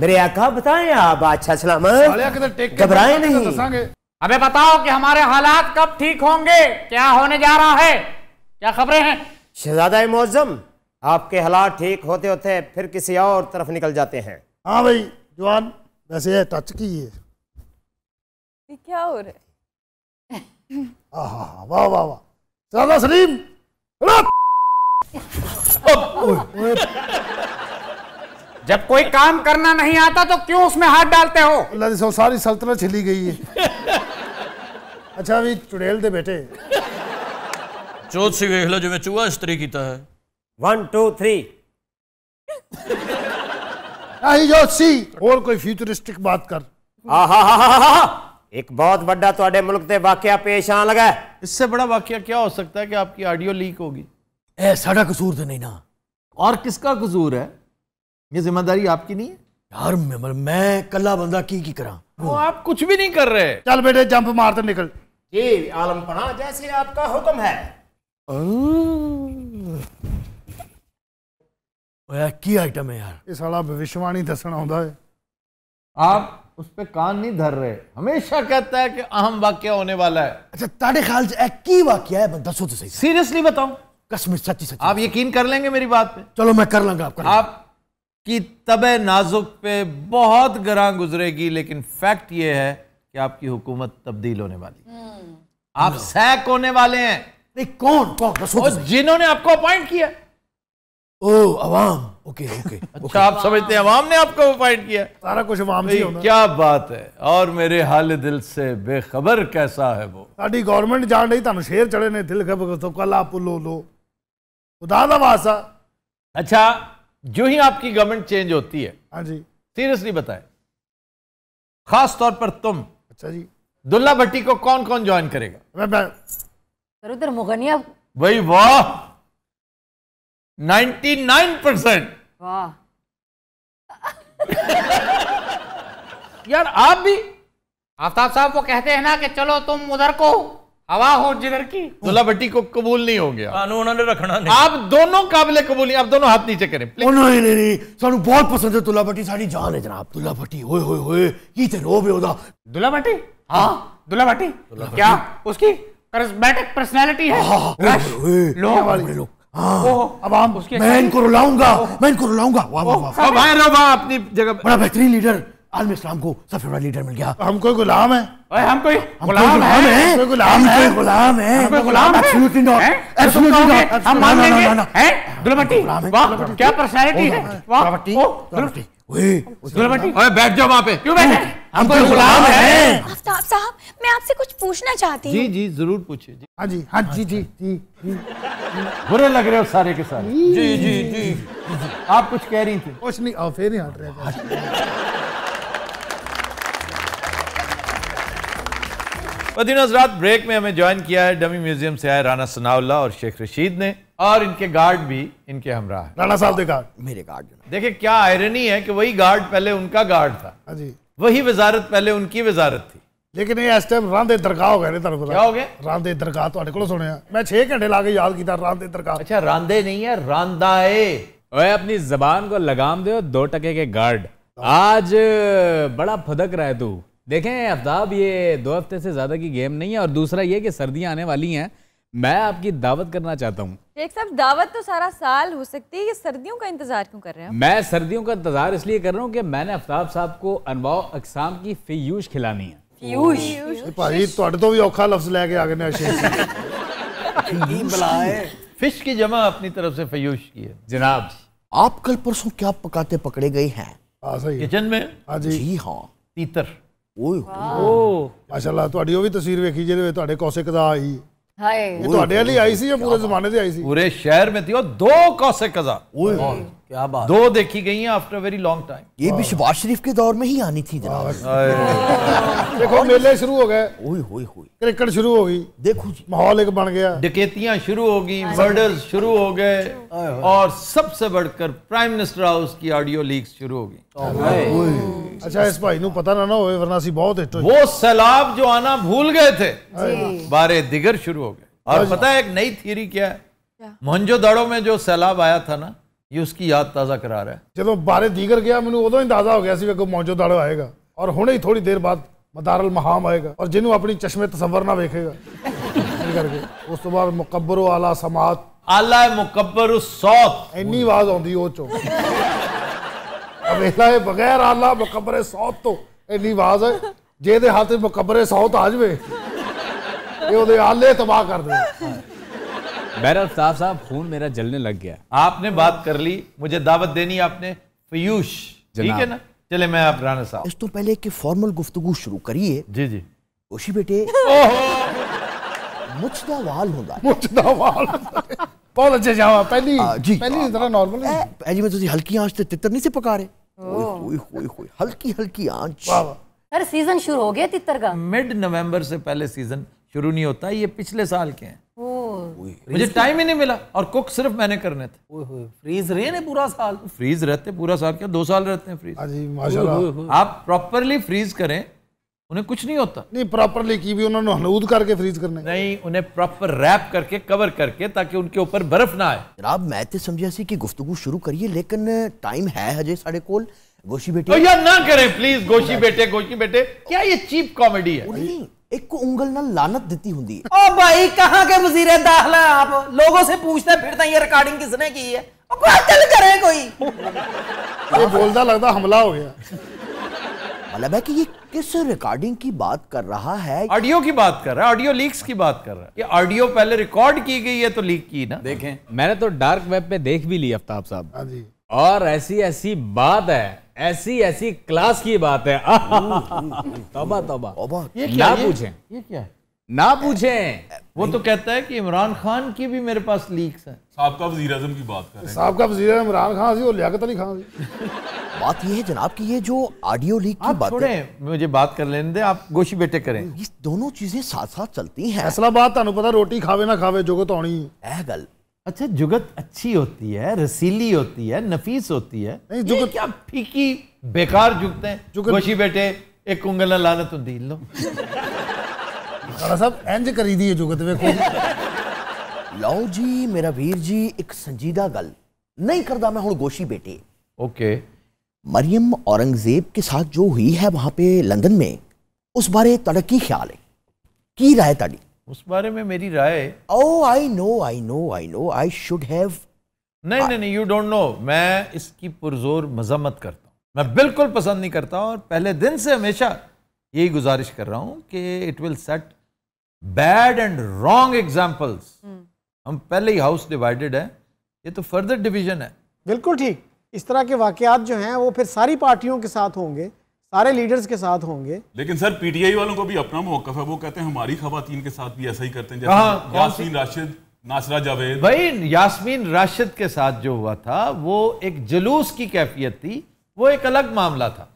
मेरे आका बताएं आप अच्छा सलामत तो घबराए नहीं अबे बताओ कि हमारे हालात कब ठीक होंगे क्या होने जा रहा है क्या खबरें हैं शहजादा मौजम आपके हालात ठीक होते होते फिर किसी और तरफ निकल जाते हैं हाँ भाई जवान वैसे है टच की है क्या हो रहा है वाह वाह वाह शहजादा सलीम जब कोई काम करना नहीं आता तो क्यों उसमें हाथ डालते हो अल्लाह सारी सल्तनत छिली गई है अच्छा अभी चुड़ैल दे बेटे चोत सी वेख लो मैं चूहा स्त्री की है वन टू थ्री ਆਹੀ जो सी और कोई फ्यूचरिस्टिक बात कर एक बहुत बड़ा थोड़े मुल्क से वाकया पेश आने लगा है इससे बड़ा वाकया क्या हो सकता है कि आपकी ऑडियो लीक होगी ए साडा कसूर तो नहीं ना और किसका कसूर है ये जिम्मेदारी आपकी नहीं है यार मेमर मैं कला बंदा की की करा वो आप कुछ भी नहीं कर रहे चल बेटे जंप मार तो निकल ये आलम पना जैसे आपका हुक्म है की आइटम है यार ये सारा भविष्यवाणी दसना होता है आप उस पर कान नहीं धर रहे हमेशा कहता है कि अहम वाक्य होने वाला है अच्छा ताड़े ख्याल से की वाक्य है दसो तो सही सीरियसली बताऊं कसम सच्ची सच्ची आप यकीन कर लेंगे मेरी बात पे चलो मैं कर लूंगा आपका आप की तब नाजुक पे बहुत ग्रां गुजरेगी लेकिन फैक्ट ये है कि आपकी हुकूमत तब्दील होने वाली हम्म। आप सैक होने वाले हैं नहीं कौन कौन जिन्होंने आपको अपॉइंट किया ओ अवाम ओके ओके अच्छा आप समझते हैं अवाम ने आपको अपॉइंट किया सारा कुछ अवाम से होना क्या बात है और मेरे हाल दिल से बेखबर कैसा है वो साड़ी गवर्नमेंट जान रही थानू शेर चढ़े ने दिल खबर तो कला पुलो लो खुदा वासा अच्छा जो ही आपकी गवर्नमेंट चेंज होती है हाँ जी सीरियसली बताए खास तौर पर तुम अच्छा जी दुल्ला भट्टी को कौन कौन ज्वाइन करेगा मैं मैं उधर मुगनिया भाई वाह 99 परसेंट वाह यार आप भी आफ्ताब साहब वो कहते हैं ना कि चलो तुम उधर को हवा हो जिधर की दुल्हा भट्टी को कबूल नहीं हो गया उन्होंने रखना नहीं आप दोनों काबिले कबूल नहीं आप दोनों हाथ नीचे करें ओ नहीं नहीं नहीं सानू बहुत पसंद है दुल्हा भट्टी साडी जान है जनाब दुल्हा भट्टी ओए होए होए की ते रो बे ओदा दुल्हा भट्टी हां दुल्हा भट्टी क्या उसकी करिश्मेटिक पर्सनालिटी है लो हाँ, हाँ, वाले लोग हाँ, अब मैं इनको रुलाऊंगा मैं इनको रुलाऊंगा वाह वाह वाह अपनी जगह बड़ा बेहतरीन लीडर आलम इस्लाम को सबसे बड़ा लीडर मिल गया हम कोई गुलाम है साहब मैं आपसे कुछ पूछना चाहती हूँ जी जी जरूर पूछे हाँ जी हाँ जी जी जी बुरे लग रहे हो सारे के सारे जी जी जी आप कुछ कह रही थी कुछ नहीं फिर नहीं हट रहे वदीन हजरात ब्रेक में हमें ज्वाइन किया है डमी म्यूजियम से आए राना सनाउल्ला और शेख रशीद ने और इनके गार्ड भी इनके हमरा है राना साहब देखा मेरे गार्ड देखिए क्या आयरनी है कि वही गार्ड पहले उनका गार्ड था हाँ जी वही वजारत पहले उनकी वजारत थी लेकिन ये इस टाइम रांधे दरगाह हो गए ਨੇ तरफ क्या हो गए रांधे दरगाह ਦਰਗਾਹ ਤੁਹਾਡੇ सुने मैं ਮੈਂ 6 ਘੰਟੇ ਲਾ ਕੇ ਯਾਦ ਕੀਤਾ ਰਾਂਦੇ ਦਰਗਾਹ ਅੱਛਾ ਰਾਂਦੇ ਨਹੀਂ ਹੈ ਰਾਂਦਾ ਏ ओए अपनी जबान को लगाम दे दो टके के गार्ड आज बड़ा फदक रहा है तू देखें आफ्ताब ये दो हफ्ते से ज़्यादा की गेम नहीं है और दूसरा ये कि सर्दियां आने वाली हैं मैं आपकी दावत करना चाहता हूँ शेख साहब दावत तो सारा साल हो सकती है ये सर्दियों का इंतजार क्यों कर रहे हैं मैं सर्दियों का इंतजार इसलिए कर रहा हूँ कि मैंने आफ्ताब साहब को अनवाओ अकसाम की फयूश खिलानी है ਫਿਊਸ਼ ਭਾਜੀ ਤੁਹਾਡੇ ਤੋਂ ਵੀ फिश की जमा अपनी तरफ से फयूश की है जनाब आप कल परसों क्या पकाते पकड़े गए हैं हाँ, किचन में हाँ जी हाँ तीतर ਓਏ ਓ ਮਾਸ਼ਾਅੱਲਾ ਤੁਹਾਡੀ ਉਹ ਵੀ ਤਸਵੀਰ ਵੇਖੀ ਜਿਹਦੇ ਵਿੱਚ ਤੁਹਾਡੇ ਕੌਸੇ ਕਜ਼ਾ ਆਈ ਹਾਏ ਇਹ ਤੁਹਾਡੇ ਲਈ ਆਈ ਸੀ ਜਾਂ ਪੂਰੇ ਜ਼ਮਾਨੇ ਦੇ ਆਈ ਸੀ ਪੂਰੇ ਸ਼ਹਿਰ ਵਿੱਚ ਉਹ ਦੋ ਕੌਸੇ ਕਜ਼ਾ ਓਏ क्या बात दो देखी गई हैं आफ्टर वेरी लॉन्ग टाइम ये भी शहबाज शरीफ के दौर में ही आनी थी जनाब देखो मेले शुरू हो गए क्रिकेट शुरू हो गई देखो माहौल एक बन गया डकैतियां शुरू हो गई मर्डर शुरू हो गए और सबसे बढ़कर प्राइम मिनिस्टर हाउस की ऑडियो लीक शुरू हो गई अच्छा इस भाई पता ना ना हो वरना सी बहुत हिट वो सैलाब जो आना भूल गए थे बारे दिगर शुरू हो गए और अच्छा। पता है एक नई थियरी क्या है मोहनजोदाड़ो में जो सैलाब आया था ना ये उसकी याद ताज़ा करा रहा है चलो बारे दीगर गया मैंने उदो अंदाजा हो गया कि कोई मौजूद आड़ो आएगा और हमने ही थोड़ी देर बाद मदारल महाम आएगा और जिन्हों अपनी चश्मे तस्वर ना वेखेगा उस तो आला समात आला मुकबर सौत इन्नी आवाज आँगी वो चो बगैर आला मुकबरे सौत तो इन्नी आवाज है जेदे हाथ मुकबरे सौत आ जाए आले तबाह कर दे बहरा साहब साहब खून मेरा जलने लग गया आपने बात कर ली मुझे दावत देनी आपने फयूश ठीक है ना चले मैं आप राना साहब इस तो पहले कि फॉर्मल गुफ्तगू शुरू करिए जी जी ओशी बेटे वाल होगा वाल बहुत अच्छे पहली जी पहली जरा नॉर्मल है हल्की आंच तितर नहीं से पका रहे ओए होए होए हल्की हल्की आंच सीजन शुरू हो गया तितर का मिड नवंबर से पहले सीजन शुरू नहीं होता ये पिछले साल के हैं मुझे टाइम ही नहीं मिला और कुक सिर्फ मैंने करने थे फ्रीज रहे ना पूरा साल फ्रीज रहते पूरा साल क्या दो साल रहते हैं फ्रीज हाँ माशाल्लाह आप प्रॉपरली फ्रीज करें उन्हें कुछ नहीं होता नहीं प्रॉपरली की भी उन्होंने हलूद करके फ्रीज करने नहीं उन्हें प्रॉपर रैप करके कवर करके ताकि उनके ऊपर बर्फ ना आए जनाब मैं तो समझा सी कि गुफ्तगु शुरू करिए लेकिन टाइम है हजे साढ़े कोल गोशी बेटे तो यार ना करें प्लीज गोशी बेटे गोशी बेटे क्या ये चीप कॉमेडी है एक उंगल ना लानत दी होंगी ओ भाई कहाँ के वजीर दाखला आप लोगों से पूछते फिरते ये रिकॉर्डिंग किसने की है करे कोई ये बोलता लगता हमला हो गया मतलब है कि ये किस रिकॉर्डिंग की बात कर रहा है ऑडियो की बात कर रहा है ऑडियो लीक्स की बात कर रहा है ये ऑडियो पहले रिकॉर्ड की गई है तो लीक की ना देखें मैंने तो डार्क वेब पे देख भी ली आफ्ताब साहब हाँ और ऐसी ऐसी बात है ऐसी ऐसी क्लास की बात है हम्म, हम्म, हम्म, तोबा तोबा ये क्या पूछे ये क्या ना पूछे वो तो कहता है कि इमरान खान की भी मेरे पास लीक्स हैं सबका वजीर अजम की बात कर रहे हैं सबका वजीर इमरान खान जी और लियाकत अली खान जी बात ये है जनाब की ये जो ऑडियो लीक की बात है मुझे बात कर लेने दे आप गोशी बेटे करें ये दोनों चीजें साथ साथ चलती हैं असला बात तानू पता रोटी खावे ना खावे जो तो आनी है गल अच्छा जुगत अच्छी होती है रसीली होती है नफीस होती है नहीं जुगत क्या फीकी बेकार जुगत है जुगत गोशी बेटे एक उंगल कुंगल लानत तो हुंदी लो साहब एंज करी दी है जुगत वे लो जी मेरा वीर जी एक संजीदा गल नहीं करता मैं हूँ गोशी बेटे ओके मरियम औरंगजेब के साथ जो हुई है वहां पे लंदन में उस बारे तड़की ख्याल है की राय तड़ी उस बारे में मेरी राय oh I know I know I know I should have नहीं नहीं नहीं यू डोंट नो मैं इसकी पुरजोर मजम्मत करता हूँ मैं बिल्कुल पसंद नहीं करता और पहले दिन से हमेशा यही गुजारिश कर रहा हूँ कि it will set bad and wrong examples हम पहले ही हाउस डिवाइडेड है ये तो फर्दर डिवीजन है बिल्कुल ठीक इस तरह के वाकयात जो हैं वो फिर सारी पार्टियों के साथ होंगे सारे लीडर्स के साथ होंगे लेकिन सर पीटीआई वालों को भी अपना मौका है वो कहते हैं हमारी खातन के साथ भी ऐसा ही करते हैं हाँ, यासमीन राशिद नासरा जावेद भाई यासमीन राशिद के साथ जो हुआ था वो एक जुलूस की कैफियत थी वो एक अलग मामला था